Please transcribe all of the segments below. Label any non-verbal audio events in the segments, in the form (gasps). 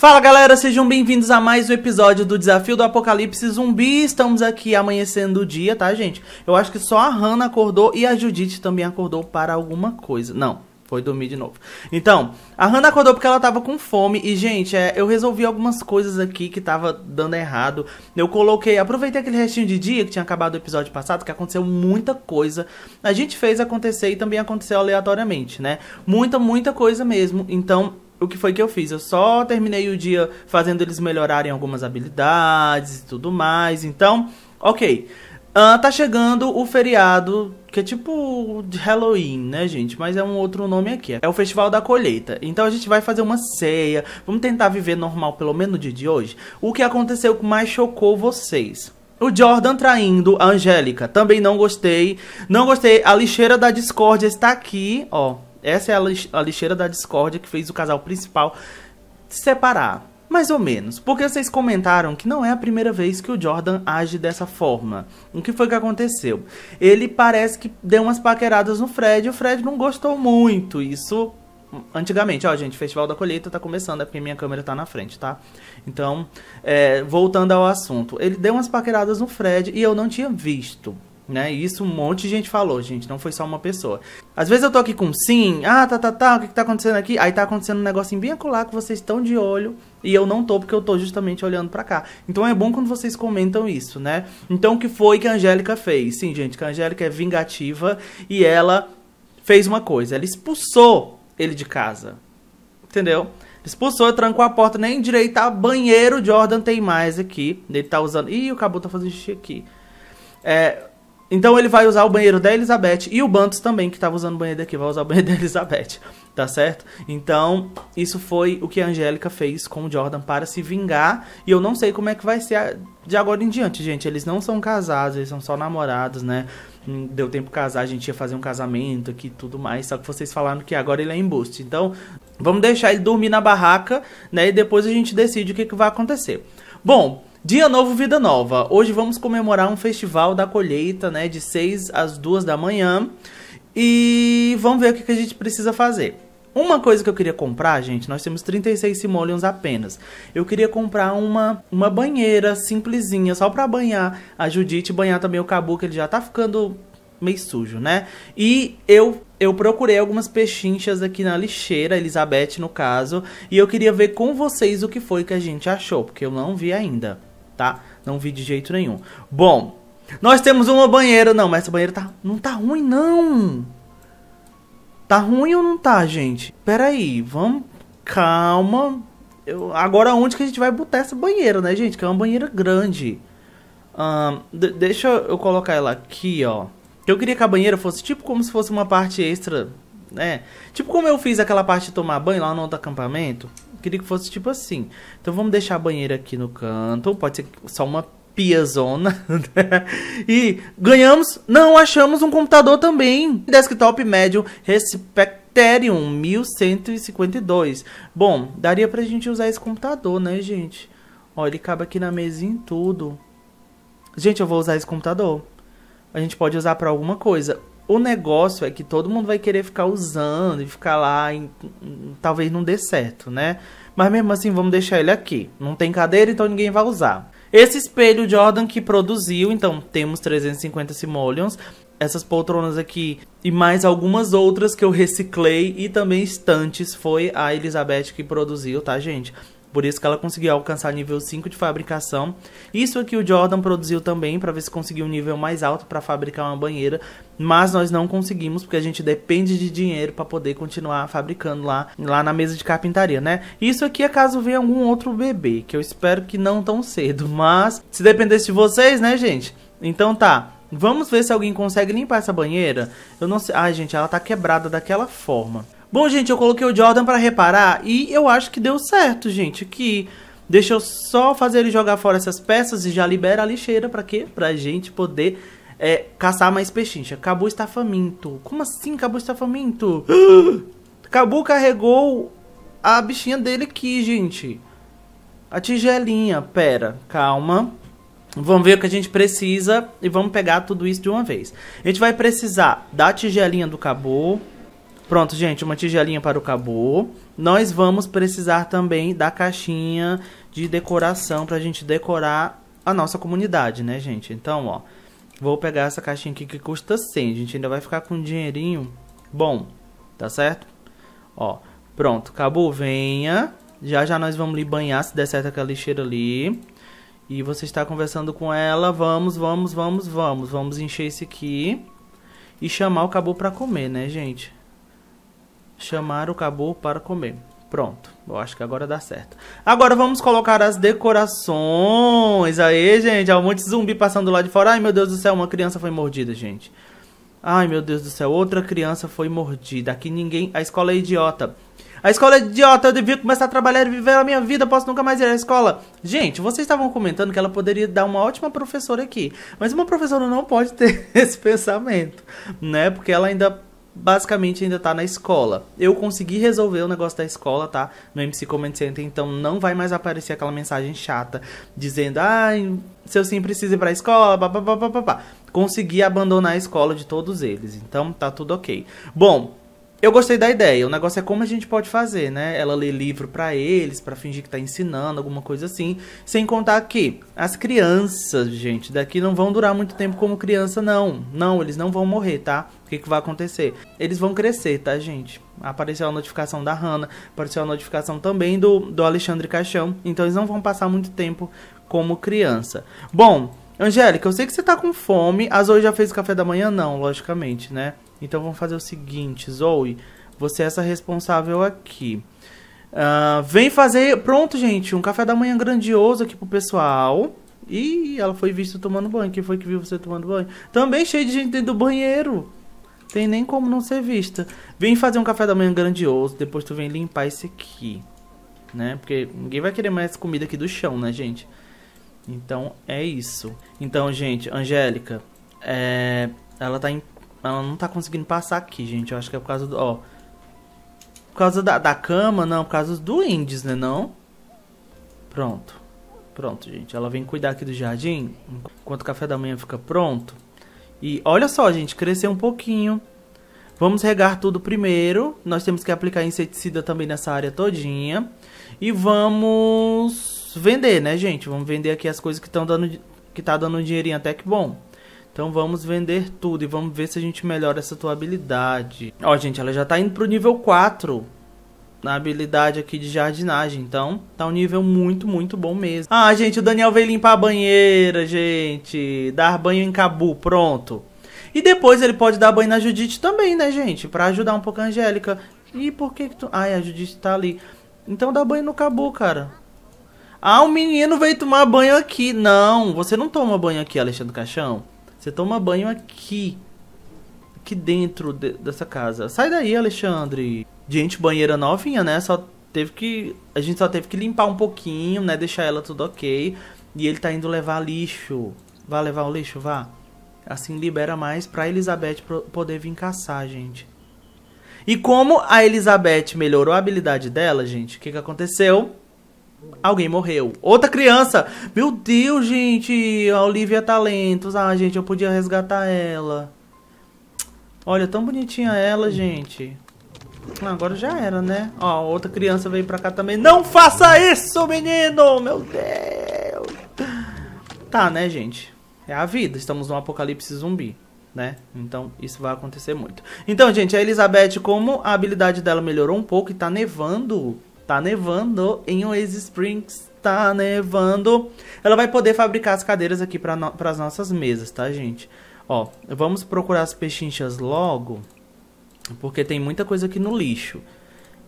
Fala galera, sejam bem-vindos a mais um episódio do Desafio do Apocalipse Zumbi. Estamos aqui amanhecendo o dia, tá, gente? Eu acho que só a Hannah acordou e a Judith também acordou para alguma coisa. Não, foi dormir de novo. Então, a Hannah acordou porque ela tava com fome. E, gente, é, eu resolvi algumas coisas aqui que tava dando errado. Eu coloquei, aproveitei aquele restinho de dia que tinha acabado o episódio passado, que aconteceu muita coisa. A gente fez acontecer e também aconteceu aleatoriamente, né? Muita, muita coisa mesmo. Então o que foi que eu fiz? Eu só terminei o dia fazendo eles melhorarem algumas habilidades e tudo mais. Então, ok. Uh, tá chegando o feriado, que é tipo de Halloween, né, gente? Mas é um outro nome aqui. É o Festival da Colheita. Então a gente vai fazer uma ceia. Vamos tentar viver normal, pelo menos no dia de hoje. O que aconteceu que mais chocou vocês? O Jordan traindo a Angélica. Também não gostei. Não gostei. A lixeira da Discord está aqui, ó essa é a, lixeira da discórdia que fez o casal principal se separar. Mais ou menos, porque vocês comentaram que não é a primeira vez que o Jordan age dessa forma. O que foi que aconteceu? Ele parece que deu umas paqueradas no Fred e o Fred não gostou muito. Isso antigamente, ó, gente, Festival da Colheita tá começando, é porque minha câmera tá na frente, tá? Então, é, voltando ao assunto, ele deu umas paqueradas no Fred e eu não tinha visto. Né? E isso um monte de gente falou, gente, não foi só uma pessoa. Às vezes eu tô aqui com sim, ah, tá, tá, tá, o que, que tá acontecendo aqui? Aí tá acontecendo um negocinho bem acolá que vocês estão de olho e eu não tô porque eu tô justamente olhando para cá. Então é bom quando vocês comentam isso, né? Então o que foi que a Angélica fez? Sim, gente, que a Angélica é vingativa e ela fez uma coisa, ela expulsou ele de casa. Entendeu? Expulsou, trancou a porta, nem direito tá, banheiro, Jordan tem mais aqui. Ele tá usando. Ih, o Cabo tá fazendo xixi aqui. É, então ele vai usar o banheiro da Elizabeth e o Bantos também, que estava usando o banheiro daqui, vai usar o banheiro da Elizabeth, tá certo? Então, isso foi o que a Angélica fez com o Jordan para se vingar. E eu não sei como é que vai ser de agora em diante, gente. Eles não são casados, eles são só namorados, né? Hum, deu tempo de casar, a gente ia fazer um casamento aqui e tudo mais. Só que vocês falaram que agora ele é embuste. Então, vamos deixar ele dormir na barraca, né? E depois a gente decide o que, que vai acontecer. Bom, Dia novo, vida nova. Hoje vamos comemorar um festival da colheita, né, de 6 às 2 da manhã. E vamos ver o que a gente precisa fazer. Uma coisa que eu queria comprar, gente, nós temos 36 simoleons apenas. Eu queria comprar uma, uma banheira simplesinha, só pra banhar a Judite e banhar também o Cabu, que ele já tá ficando meio sujo, né? E eu eu procurei algumas pechinchas aqui na lixeira, Elizabeth no caso, e eu queria ver com vocês o que foi que a gente achou, porque eu não vi ainda tá? Não vi de jeito nenhum. Bom, nós temos uma banheira. Não, mas essa banheira tá, não tá ruim, não. Tá ruim ou não tá, gente? Pera aí, vamos... Calma. Eu, agora onde que a gente vai botar essa banheira, né, gente? Que é uma banheira grande. Um, deixa eu colocar ela aqui, ó. Eu queria que a banheira fosse tipo como se fosse uma parte extra né? Tipo como eu fiz aquela parte de tomar banho lá no outro acampamento. Queria que fosse tipo assim. Então vamos deixar a banheira aqui no canto. Pode ser só uma piazona. (laughs) Né? e ganhamos, não achamos um computador também. Desktop médio Respecterium 1152. Bom, daria pra gente usar esse computador, né, gente? Ó, ele cabe aqui na mesinha em tudo. Gente, eu vou usar esse computador. A gente pode usar para alguma coisa. O negócio é que todo mundo vai querer ficar usando e ficar lá, e talvez não dê certo, né? Mas mesmo assim, vamos deixar ele aqui. Não tem cadeira, então ninguém vai usar. Esse espelho Jordan que produziu, então temos 350 simoleons. Essas poltronas aqui e mais algumas outras que eu reciclei e também estantes foi a Elizabeth que produziu, tá, gente? Por isso que ela conseguiu alcançar nível 5 de fabricação. Isso aqui o Jordan produziu também para ver se conseguiu um nível mais alto para fabricar uma banheira, mas nós não conseguimos porque a gente depende de dinheiro para poder continuar fabricando lá, lá na mesa de carpintaria, né? Isso aqui é caso venha algum outro bebê, que eu espero que não tão cedo, mas se dependesse de vocês, né, gente? Então tá, Vamos ver se alguém consegue limpar essa banheira. Eu não sei. Ai, gente, ela tá quebrada daquela forma. Bom, gente, eu coloquei o Jordan para reparar e eu acho que deu certo, gente, que... Deixa eu só fazer ele jogar fora essas peças e já libera a lixeira para quê? Pra gente poder é, caçar mais pechincha. Cabu está faminto. Como assim Cabu está faminto? (gasps) Cabu carregou a bichinha dele aqui, gente. A tigelinha. Pera, calma. Vamos ver o que a gente precisa e vamos pegar tudo isso de uma vez. A gente vai precisar da tigelinha do Cabu, Pronto, gente, uma tigelinha para o cabô. Nós vamos precisar também da caixinha de decoração para a gente decorar a nossa comunidade, né, gente? Então, ó, vou pegar essa caixinha aqui que custa 100. A gente ainda vai ficar com um dinheirinho bom, tá certo? Ó, pronto, acabou, venha. Já já nós vamos lhe banhar, se der certo aquela lixeira ali. E você está conversando com ela, vamos, vamos, vamos, vamos. Vamos encher esse aqui e chamar o caboclo para comer, né, gente? Chamaram o caboclo para comer. Pronto, eu acho que agora dá certo. Agora vamos colocar as decorações. Aí, gente, há um monte de zumbi passando lá de fora. Ai, meu Deus do céu, uma criança foi mordida, gente. Ai, meu Deus do céu, outra criança foi mordida. Aqui ninguém... A escola é idiota. A escola é idiota, eu devia começar a trabalhar e viver a minha vida, posso nunca mais ir à escola. Gente, vocês estavam comentando que ela poderia dar uma ótima professora aqui. Mas uma professora não pode ter (laughs) esse pensamento, né? Porque ela ainda basicamente ainda tá na escola. Eu consegui resolver o negócio da escola, tá? No MC Comment Center, então não vai mais aparecer aquela mensagem chata dizendo, ai, ah, seu sim precisa ir pra escola, papapá. Consegui abandonar a escola de todos eles, então tá tudo ok. Bom, eu gostei da ideia. O negócio é como a gente pode fazer, né? Ela lê livro para eles, para fingir que tá ensinando, alguma coisa assim. Sem contar que as crianças, gente, daqui não vão durar muito tempo como criança, não. Não, eles não vão morrer, tá? O que, que vai acontecer? Eles vão crescer, tá, gente? Apareceu a notificação da Hannah, apareceu a notificação também do, do Alexandre Caixão. Então eles não vão passar muito tempo como criança. Bom, Angélica, eu sei que você tá com fome. A Zoe já fez o café da manhã? Não, logicamente, né? Então vamos fazer o seguinte, Zoe, você é essa responsável aqui. Uh, vem fazer. Pronto, gente, um café da manhã grandioso aqui pro pessoal. E ela foi vista tomando banho. Quem foi que viu você tomando banho? Também cheio de gente dentro do banheiro. Tem nem como não ser vista. Vem fazer um café da manhã grandioso, depois tu vem limpar esse aqui. Né? Porque ninguém vai querer mais comida aqui do chão, né, gente? Então é isso. Então, gente, Angélica, é... ela tá em ela não tá conseguindo passar aqui, gente. Eu acho que é por causa do... Ó. Por causa da, da cama, não. Por causa do índice, né, não? Pronto. Pronto, gente. Ela vem cuidar aqui do jardim. Enquanto o café da manhã fica pronto. E olha só, gente. Cresceu um pouquinho. Vamos regar tudo primeiro. Nós temos que aplicar inseticida também nessa área todinha. E vamos vender, né, gente? Vamos vender aqui as coisas que estão dando que tá dando um dinheirinho até que bom. Então vamos vender tudo e vamos ver se a gente melhora essa tua habilidade. Ó, gente, ela já tá indo pro nível 4 na habilidade aqui de jardinagem. Então, tá um nível muito, muito bom mesmo. Ah, gente, o Daniel veio limpar a banheira, gente. Dar banho em Cabu, pronto. E depois ele pode dar banho na Judite também, né, gente? Pra ajudar um pouco a Angélica. E por que que tu... Ai, a Judite tá ali. Então dá banho no Cabu, cara. Ah, o menino veio tomar banho aqui. Não, você não toma banho aqui, Alexandre Caixão. Você toma banho aqui. Aqui dentro de, dessa casa. Sai daí, Alexandre. Gente, banheira novinha, né? Só teve que. A gente só teve que limpar um pouquinho, né? Deixar ela tudo ok. E ele tá indo levar lixo. Vá levar o lixo, vá. Assim libera mais pra Elizabeth poder vir caçar, gente. E como a Elizabeth melhorou a habilidade dela, gente, o que, que aconteceu? Alguém morreu. Outra criança. Meu Deus, gente. A Olivia Talentos. Tá ah, gente, eu podia resgatar ela. Olha, tão bonitinha ela, gente. Ah, agora já era, né? Ó, outra criança veio pra cá também. Não faça isso, menino! Meu Deus! Tá, né, gente? É a vida. Estamos num apocalipse zumbi, né? Então, isso vai acontecer muito. Então, gente, a Elizabeth, como a habilidade dela melhorou um pouco e tá nevando tá nevando em Oasis Springs, tá nevando. Ela vai poder fabricar as cadeiras aqui para no as nossas mesas, tá, gente? Ó, vamos procurar as pechinchas logo, porque tem muita coisa aqui no lixo.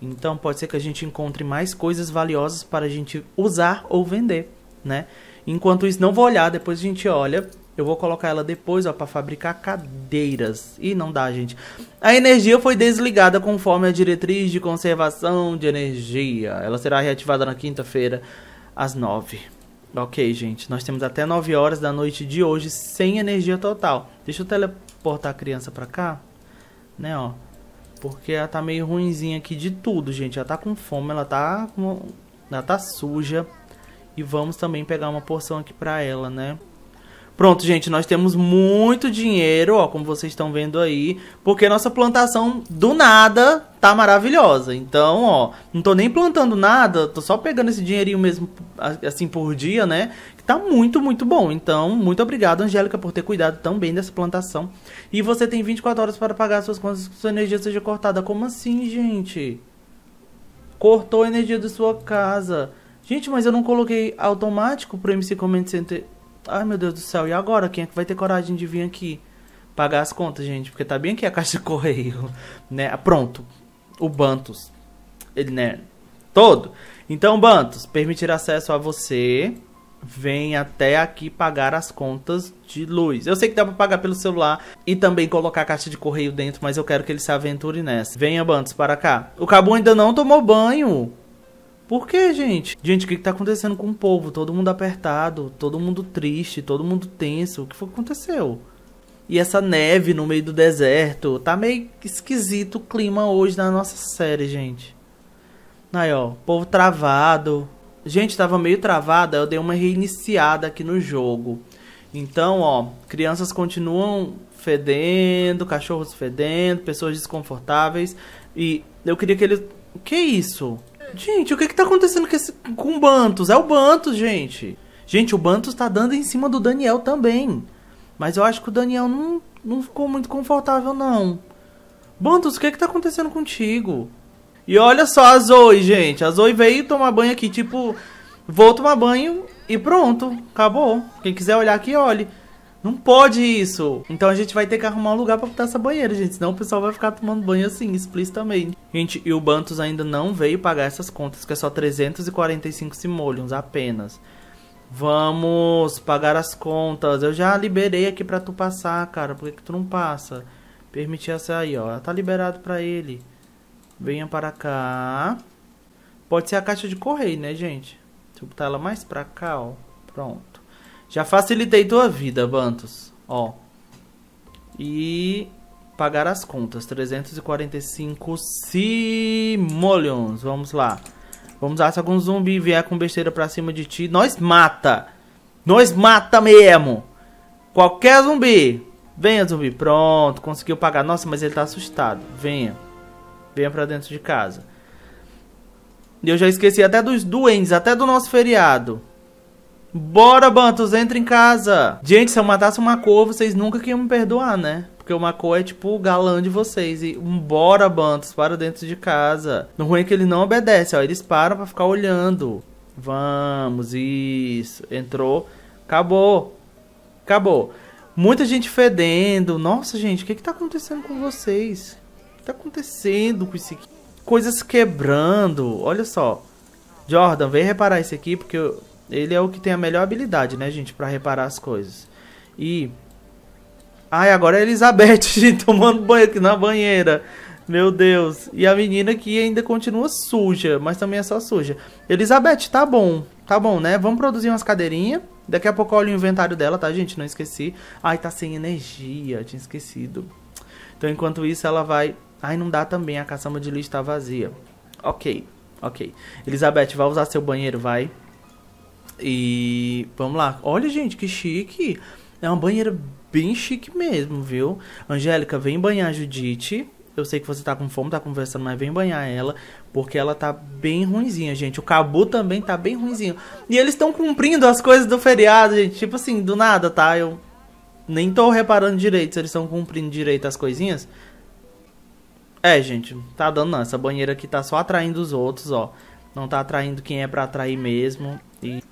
Então pode ser que a gente encontre mais coisas valiosas para a gente usar ou vender, né? Enquanto isso, não vou olhar, depois a gente olha eu vou colocar ela depois, ó, para fabricar cadeiras. E não dá, gente. A energia foi desligada conforme a diretriz de conservação de energia. Ela será reativada na quinta-feira às nove. Ok, gente. Nós temos até nove horas da noite de hoje sem energia total. Deixa eu teleportar a criança para cá, né, ó. Porque ela tá meio ruimzinha aqui de tudo, gente. Ela tá com fome, ela tá com... ela tá suja. E vamos também pegar uma porção aqui pra ela, né? Pronto, gente, nós temos muito dinheiro, ó, como vocês estão vendo aí, porque nossa plantação do nada tá maravilhosa. Então, ó, não tô nem plantando nada, tô só pegando esse dinheirinho mesmo assim por dia, né? Que tá muito, muito bom. Então, muito obrigado, Angélica, por ter cuidado tão bem dessa plantação. E você tem 24 horas para pagar suas contas que sua energia seja cortada. Como assim, gente? Cortou a energia da sua casa. Gente, mas eu não coloquei automático pro MC Comment Center Ai meu Deus do céu, e agora? Quem é que vai ter coragem de vir aqui pagar as contas, gente? Porque tá bem aqui a (laughs) caixa de correio, né? Pronto, o Bantos, ele, né? Todo. Então, Bantos, permitir acesso a você vem até aqui pagar as contas de luz. Eu sei que dá para pagar pelo celular e também colocar a caixa de correio dentro, mas eu quero que ele se aventure nessa. Venha, Bantos, para cá. O Cabo ainda não tomou banho. Por que, gente? Gente, o que, tá acontecendo com o povo? Todo mundo apertado, todo mundo triste, todo mundo tenso. O que foi que aconteceu? E essa neve no meio do deserto. Tá meio esquisito o clima hoje na nossa série, gente. Aí, ó, povo travado. Gente, tava meio travada, eu dei uma reiniciada aqui no jogo. Então, ó, crianças continuam fedendo, cachorros fedendo, pessoas desconfortáveis. E eu queria que eles o Que é isso? Gente, o que que tá acontecendo com, esse, com o Bantos? É o Bantos, gente. Gente, o Bantos tá dando em cima do Daniel também. Mas eu acho que o Daniel não, não ficou muito confortável, não. Bantos, o que que tá acontecendo contigo? E olha só a Zoe, gente. A Zoe veio tomar banho aqui, tipo... Vou tomar banho e pronto. Acabou. Quem quiser olhar aqui, olhe. Não pode isso. Então a gente vai ter que arrumar um lugar pra botar essa banheira, gente. Senão o pessoal vai ficar tomando banho assim, explicitamente. Gente, e o Bantus ainda não veio pagar essas contas, que é só 345 simoleons apenas. Vamos pagar as contas. Eu já liberei aqui pra tu passar, cara. Por que, que tu não passa? Permitir essa aí, ó. Tá liberado pra ele. Venha para cá. Pode ser a caixa de correio, né, gente? Deixa eu botar ela mais pra cá, ó. Pronto. Já facilitei tua vida, Bantos. Ó. E pagar as contas. 345 simoleons. Vamos lá. Vamos lá. Se algum zumbi vier com besteira pra cima de ti, nós mata. Nós mata mesmo. Qualquer zumbi. Venha, zumbi. Pronto. Conseguiu pagar. Nossa, mas ele tá assustado. Venha. Venha pra dentro de casa. E eu já esqueci até dos duendes, até do nosso feriado. Bora, Bantos, entra em casa. Gente, se eu matasse uma cor, vocês nunca queriam iam me perdoar, né? Porque o cor é tipo o galã de vocês. E bora, Bantos, para dentro de casa. No ruim é que ele não obedece, ó. Eles param pra ficar olhando. Vamos, isso. Entrou. Acabou. Acabou. Muita gente fedendo. Nossa, gente, o que que tá acontecendo com vocês? O que tá acontecendo com isso aqui? Coisas quebrando. Olha só. Jordan, vem reparar isso aqui, porque eu ele é o que tem a melhor habilidade, né, gente, para reparar as coisas. E Ai, agora é a Elizabeth, (laughs) gente, tomando banho aqui na banheira. Meu Deus. E a menina que ainda continua suja, mas também é só suja. Elizabeth, tá bom. Tá bom, né? Vamos produzir umas cadeirinhas. Daqui a pouco eu olho o inventário dela, tá, gente? Não esqueci. Ai, tá sem energia. Tinha esquecido. Então, enquanto isso, ela vai... Ai, não dá também. A caçamba de lixo tá vazia. Ok, ok. Elizabeth, vai usar seu banheiro, vai. E vamos lá. Olha, gente, que chique. É uma banheira bem chique mesmo, viu? Angélica, vem banhar a Judite. Eu sei que você tá com fome, tá conversando, mas vem banhar ela, porque ela tá bem ruimzinha, gente. O Cabu também tá bem ruimzinho. E eles estão cumprindo as coisas do feriado, gente. Tipo assim, do nada, tá? Eu nem tô reparando direito se eles estão cumprindo direito as coisinhas. É, gente, tá dando não. Essa banheira aqui tá só atraindo os outros, ó. Não tá atraindo quem é para atrair mesmo. E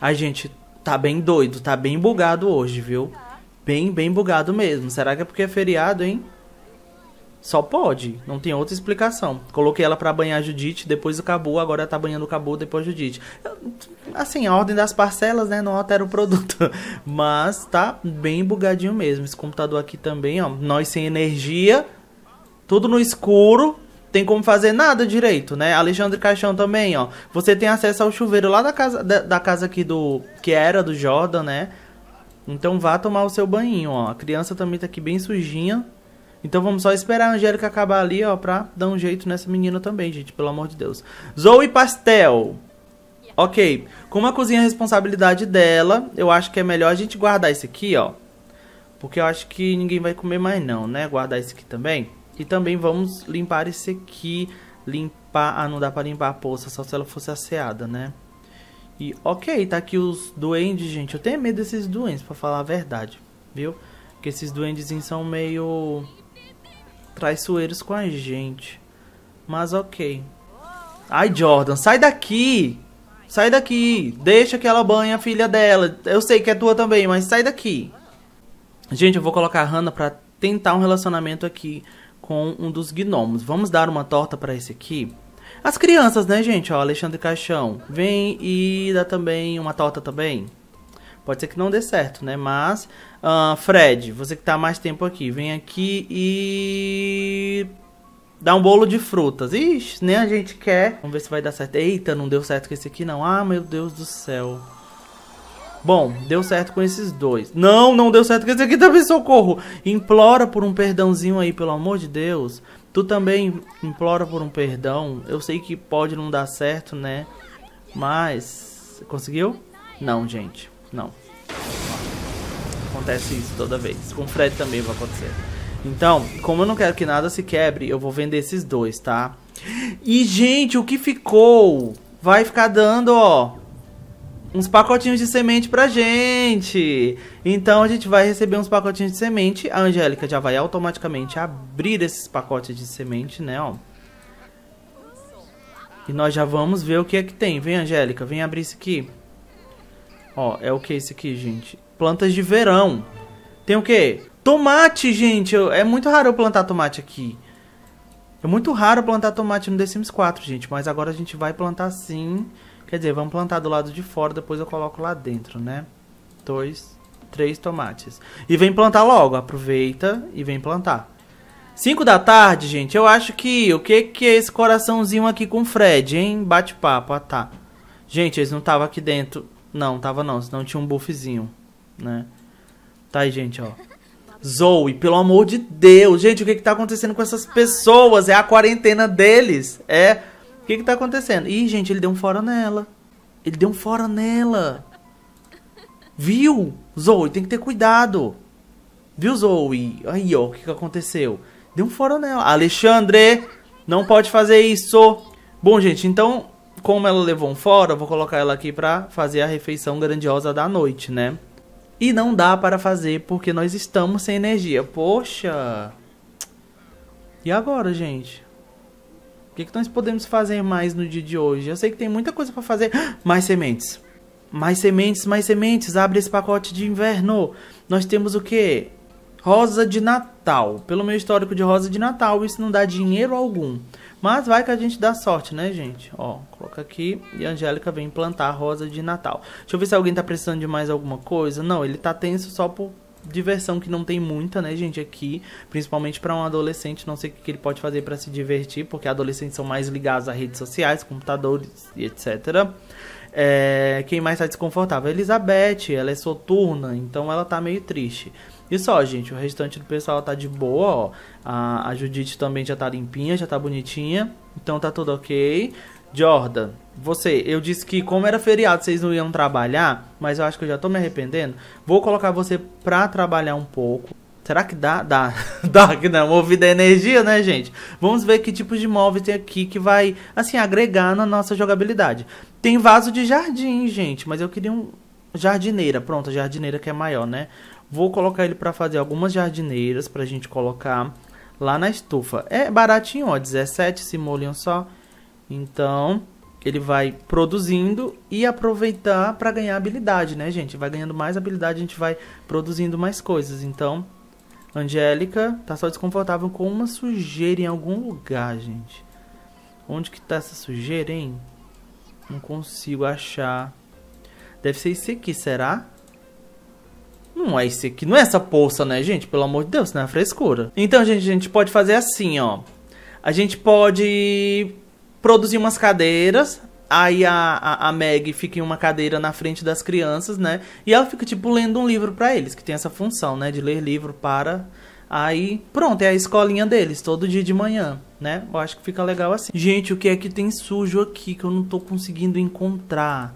a gente tá bem doido, tá bem bugado hoje, viu? Tá. Bem, bem bugado mesmo. Será que é porque é feriado, hein? Só pode, não tem outra explicação. Coloquei ela para banhar a Judite, depois o Cabu, agora tá banhando o Cabu, depois a Judite. Assim, a ordem das parcelas, né, não altera o produto. (laughs) Mas tá bem bugadinho mesmo. Esse computador aqui também, ó, nós sem energia, tudo no escuro, tem como fazer nada direito, né? Alexandre Caixão também, ó. Você tem acesso ao chuveiro lá da casa, da, da casa aqui do. que era do Jordan, né? Então vá tomar o seu banho, ó. A criança também tá aqui bem sujinha. Então vamos só esperar a Angélica acabar ali, ó, pra dar um jeito nessa menina também, gente, pelo amor de Deus. Zoe Pastel. Ok, como a cozinha é a responsabilidade dela, eu acho que é melhor a gente guardar esse aqui, ó. Porque eu acho que ninguém vai comer mais não, né? Guardar esse aqui também. E também vamos limpar esse aqui. Limpar... Ah, não dá pra limpar a poça, só se ela fosse asseada, né? E ok, tá aqui os duendes, gente. Eu tenho medo desses duendes, pra falar a verdade, viu? Porque esses duendezinhos são meio... Traiçoeiros com a gente. Mas ok. Ai, Jordan, sai daqui! Sai daqui! Deixa que ela banhe a filha dela. Eu sei que é tua também, mas sai daqui. Gente, eu vou colocar a Hannah pra tentar um relacionamento aqui com um dos gnomos. Vamos dar uma torta para esse aqui? As crianças, né, gente? Ó, Alexandre Caixão. Vem e dá também uma torta também. Pode ser que não dê certo, né? Mas, uh, Fred, você que tá mais tempo aqui, vem aqui e... Dá um bolo de frutas. Ixi, nem né? a gente quer. Vamos ver se vai dar certo. Eita, não deu certo com esse aqui, não. Ah, meu Deus do céu. Bom, deu certo com esses dois. Não, não deu certo com esse aqui também, socorro. Implora por um perdãozinho aí, pelo amor de Deus. Tu também implora por um perdão. Eu sei que pode não dar certo, né? Mas... Conseguiu? Não, gente. Não. Acontece isso toda vez. Com o Fred também vai acontecer. Então, como eu não quero que nada se quebre, eu vou vender esses dois, tá? E, gente, o que ficou? Vai ficar dando, ó, uns pacotinhos de semente pra gente. Então a gente vai receber uns pacotinhos de semente. A Angélica já vai automaticamente abrir esses pacotes de semente, né, ó. E nós já vamos ver o que é que tem. Vem, Angélica, vem abrir isso aqui. Ó, é o que é isso aqui, gente? Plantas de verão. Tem o quê? Tomate, gente! É muito raro eu plantar tomate aqui. É muito raro plantar tomate no The Sims 4, gente. Mas agora a gente vai plantar Sim. Quer dizer, vamos plantar do lado de fora, depois eu coloco lá dentro, né? Dois, três tomates. E vem plantar logo, aproveita e vem plantar. cinco da tarde, gente, eu acho que... O que que é esse coraçãozinho aqui com o Fred, hein? Bate-papo, ah tá. Gente, eles não estavam aqui dentro. Não, tava não, senão tinha um buffzinho, né? Tá aí, gente, ó. Zoe, pelo amor de Deus. Gente, o que que tá acontecendo com essas pessoas? É a quarentena deles, é que que tá acontecendo? Ih, gente, ele deu um fora nela. Ele deu um fora nela. Viu? Zoe, tem que ter cuidado. Viu, Zoe? Aí, ó, o que, que aconteceu? Deu um fora nela. Alexandre, não pode fazer isso. Bom, gente, então, como ela levou um fora, eu vou colocar ela aqui pra fazer a refeição grandiosa da noite, né? E não dá para fazer porque nós estamos sem energia. Poxa! E agora, gente? que, que nós podemos fazer mais no dia de hoje? Eu sei que tem muita coisa para fazer. (gasps) Mais sementes. Mais sementes, mais sementes. Abre esse pacote de inverno. Nós temos o quê? Rosa de Natal. Pelo meu histórico de rosa de Natal, isso não dá dinheiro algum. Mas vai que a gente dá sorte, né, gente? Ó, coloca aqui e a Angélica vem plantar a rosa de Natal. Deixa eu ver se alguém tá precisando de mais alguma coisa. Não, ele tá tenso só por diversão que não tem muita, né, gente, aqui, principalmente para um adolescente, não sei o que ele pode fazer para se divertir, porque adolescentes são mais ligados a redes sociais, computadores e etc. É, quem mais tá desconfortável? Elizabeth, ela é soturna, então ela tá meio triste. E só, gente, o restante do pessoal tá de boa, ó. A, a Judite também já tá limpinha, já tá bonitinha, então tá tudo ok. Jordan, você, eu disse que como era feriado vocês não iam trabalhar, mas eu acho que eu já tô me arrependendo. Vou colocar você pra trabalhar um pouco. Será que dá? Dá. (laughs) dá que não. Movida é energia, né, gente? Vamos ver que tipos de móveis tem aqui que vai, assim, agregar na nossa jogabilidade. Tem vaso de jardim, gente, mas eu queria um... Jardineira, pronto, jardineira que é maior, né? Vou colocar ele para fazer algumas jardineiras pra gente colocar lá na estufa. É baratinho, ó, 17 simoleon só. Então, ele vai produzindo e aproveitar para ganhar habilidade, né, gente? Vai ganhando mais habilidade, a gente vai produzindo mais coisas. Então, Angélica tá só desconfortável com uma sujeira em algum lugar, gente. Onde que tá essa sujeira, hein? Não consigo achar. Deve ser esse aqui, será? Não é esse aqui, não é essa poça, né, gente? Pelo amor de Deus, não é frescura. Então, gente, a gente pode fazer assim, ó. A gente pode produzir umas cadeiras. Aí a, a, a Meg fica em uma cadeira na frente das crianças, né? E ela fica, tipo, lendo um livro para eles, que tem essa função, né? De ler livro para. Aí, pronto, é a escolinha deles, todo dia de manhã, né? Eu acho que fica legal assim. Gente, o que é que tem sujo aqui que eu não tô conseguindo encontrar?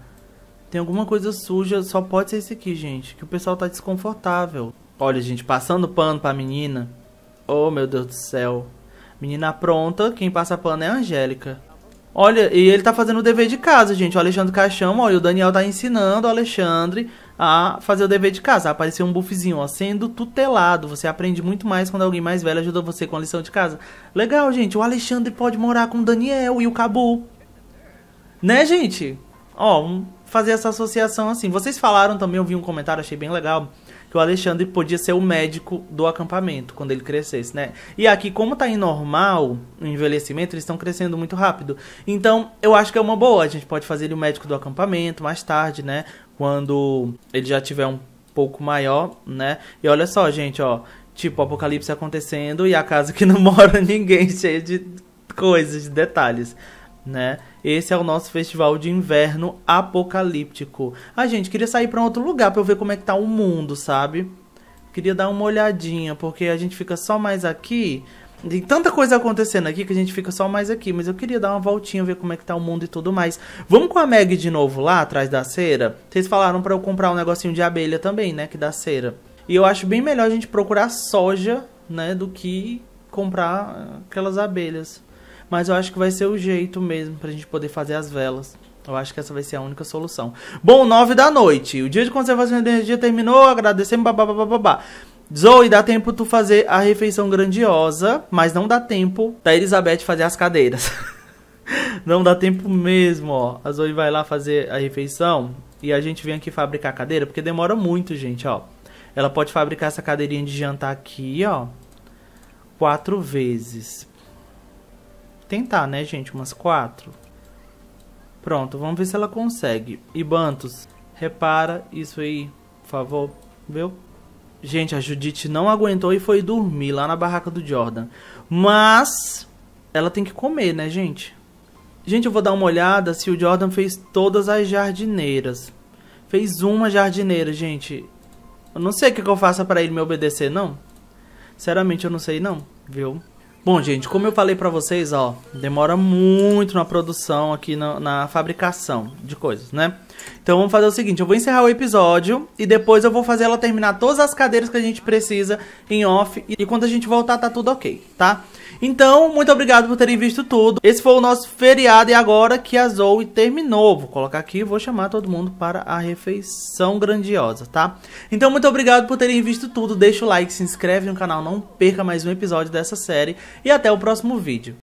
Tem alguma coisa suja, só pode ser esse aqui, gente. Que o pessoal tá desconfortável. Olha, gente, passando pano pra menina. Oh, meu Deus do céu. Menina pronta, quem passa pano é a Angélica. Olha, e ele tá fazendo o dever de casa, gente. O Alexandre Caixão, olha, o Daniel tá ensinando o Alexandre a fazer o dever de casa. Apareceu um buffzinho, ó, sendo tutelado. Você aprende muito mais quando alguém mais velho ajuda você com a lição de casa. Legal, gente. O Alexandre pode morar com o Daniel e o Cabu. Né, gente? Ó, fazer essa associação assim. Vocês falaram também, eu vi um comentário, achei bem legal que o Alexandre podia ser o médico do acampamento quando ele crescesse, né? E aqui, como tá em normal o envelhecimento, eles estão crescendo muito rápido. Então, eu acho que é uma boa. A gente pode fazer ele o médico do acampamento mais tarde, né? Quando ele já tiver um pouco maior, né? E olha só, gente, ó. Tipo, apocalipse acontecendo e a casa que não (laughs) mora ninguém, cheia de coisas, de detalhes, né? Esse é o nosso festival de inverno apocalíptico. Ah, gente, queria sair para outro lugar para eu ver como é que tá o mundo, sabe? Queria dar uma olhadinha, porque a gente fica só mais aqui. Tem tanta coisa acontecendo aqui que a gente fica só mais aqui, mas eu queria dar uma voltinha, ver como é que tá o mundo e tudo mais. Vamos com a Meg de novo lá atrás da cera? Vocês falaram para eu comprar um negocinho de abelha também, né, que dá cera. E eu acho bem melhor a gente procurar soja, né, do que comprar ah, aquelas abelhas. Mas eu acho que vai ser o jeito mesmo pra gente poder fazer as velas. Eu acho que essa vai ser a única solução. Bom, nove da noite. O dia de conservação de energia terminou. Agradecemos, babá. Zoe, dá tempo tu fazer a refeição grandiosa, mas não dá tempo da Elizabeth fazer as cadeiras. (laughs) não dá tempo mesmo, ó. A Zoe vai lá fazer a refeição e a gente vem aqui fabricar a cadeira, porque demora muito, gente, ó. Ela pode fabricar essa cadeirinha de jantar aqui, ó, quatro vezes tentar, né, gente? Umas quatro. Pronto, vamos ver se ela consegue. E Bantos, repara isso aí, por favor, viu? Gente, a Judite não aguentou e foi dormir lá na barraca do Jordan. Mas ela tem que comer, né, gente? Gente, eu vou dar uma olhada se o Jordan fez todas as jardineiras. Fez uma jardineira, gente. Eu não sei o que, eu faço para ele me obedecer, não. Sinceramente, eu não sei, não, viu? Bom, gente, como eu falei para vocês, ó, demora muito na produção aqui na, na, fabricação de coisas, né? Então vamos fazer o seguinte, eu vou encerrar o episódio e depois eu vou fazer ela terminar todas as cadeiras que a gente precisa em off e quando a gente voltar tá tudo ok, tá? Então, muito obrigado por terem visto tudo. Esse foi o nosso feriado e agora que a Zoe terminou. Vou colocar aqui e vou chamar todo mundo para a refeição grandiosa, tá? Então, muito obrigado por terem visto tudo. Deixa o like, se inscreve no canal, não perca mais um episódio dessa série. E até o próximo vídeo.